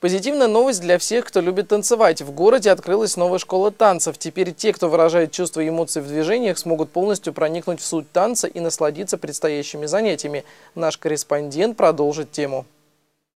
Позитивная новость для всех, кто любит танцевать. В городе открылась новая школа танцев. Теперь те, кто выражает чувства и эмоции в движениях, смогут полностью проникнуть в суть танца и насладиться предстоящими занятиями. Наш корреспондент продолжит тему.